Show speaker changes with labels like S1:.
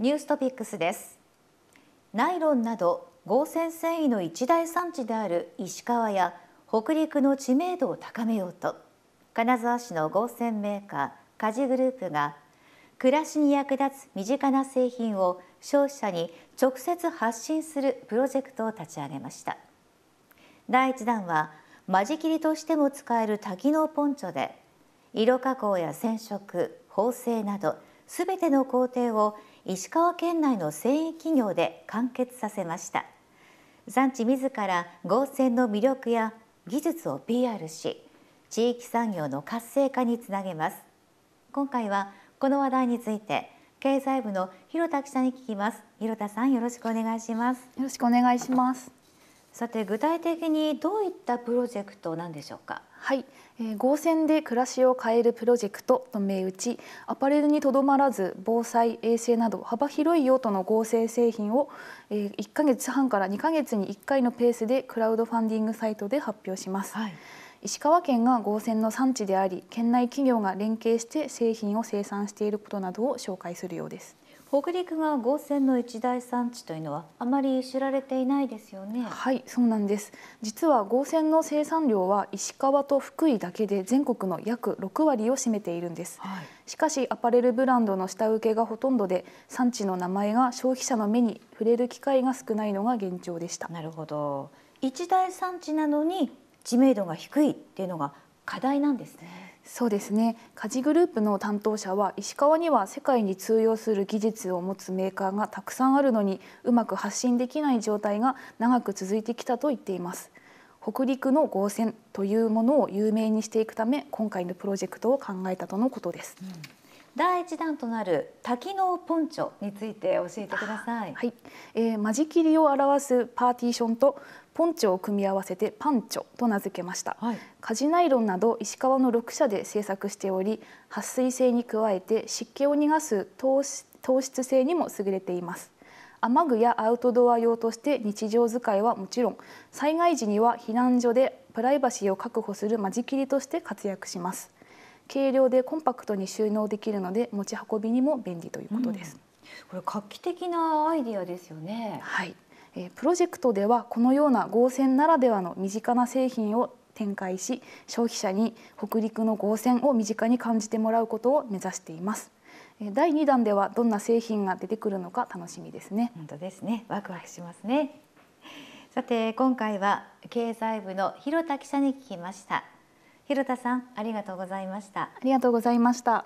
S1: ニューストピックスですナイロンなど合成繊維の一大産地である石川や北陸の知名度を高めようと金沢市の合成メーカーカジグループが暮らしに役立つ身近な製品を消費者に直接発信するプロジェクトを立ち上げました第一弾は間仕切りとしても使える多機能ポンチョで色加工や染色縫製などすべての工程を石川県内の繊維企業で完結させました産地自ら合成の魅力や技術を PR し地域産業の活性化につなげます今回はこの話題について経済部の広田記者に聞きます広田さんよろしくお願いしますよろしくお願いしますさて具体的にどういったプロジェクトなんでしょうか
S2: はい、えー、合戦で暮らしを変えるプロジェクトの銘打ちアパレルにとどまらず防災衛生など幅広い用途の合成製品を、えー、1か月半から2か月に1回のペースでクラウドファンディングサイトで発表します。はい石川県が合成の産地であり県内企業が連携して製品を生産していることなどを紹介するようです北陸が豪泉の一大産地というのはあまり知られていないですよねはいそうなんです実は豪泉の生産量は石川と福井だけで全国の約6割を占めているんです、はい、しかしアパレルブランドの下請けがほとんどで産地の名前が消費者の目に触れる機会が少ないのが現状でしたなるほど一大産地なのに知名度が低いっていうのが課題なんですねそうですね家事グループの担当者は石川には世界に通用する技術を持つメーカーがたくさんあるのにうまく発信できない状態が長く続いてきたと言っています北陸の合戦というものを有名にしていくため今回のプロジェクトを考えたとのことです、うん第1弾となる多機能ポンチョについて教えてください、はいえー、間仕切りを表すパーティションとポンチョを組み合わせてパンチョと名付けました、はい、カジナイロンなど石川の6社で製作しており撥水性に加えて湿気を逃がす糖質性にも優れています雨具やアウトドア用として日常使いはもちろん災害時には避難所でプライバシーを確保する間仕切りとして活躍します軽量でコンパクトに収納できるので持ち運びにも便利ということです。うん、これ画期的なアイディアですよね。はい。えプロジェクトではこのような合成ならではの身近な製品を展開し消費者に北陸の合成を身近に感じてもらうことを目指しています第2弾ではどんな製品が出てくるのか楽しみですね本当ですねワクワクしますね、さて
S1: 今回は経済部の広田記者に聞きました広田さんありがとうございましたあ
S2: りがとうございました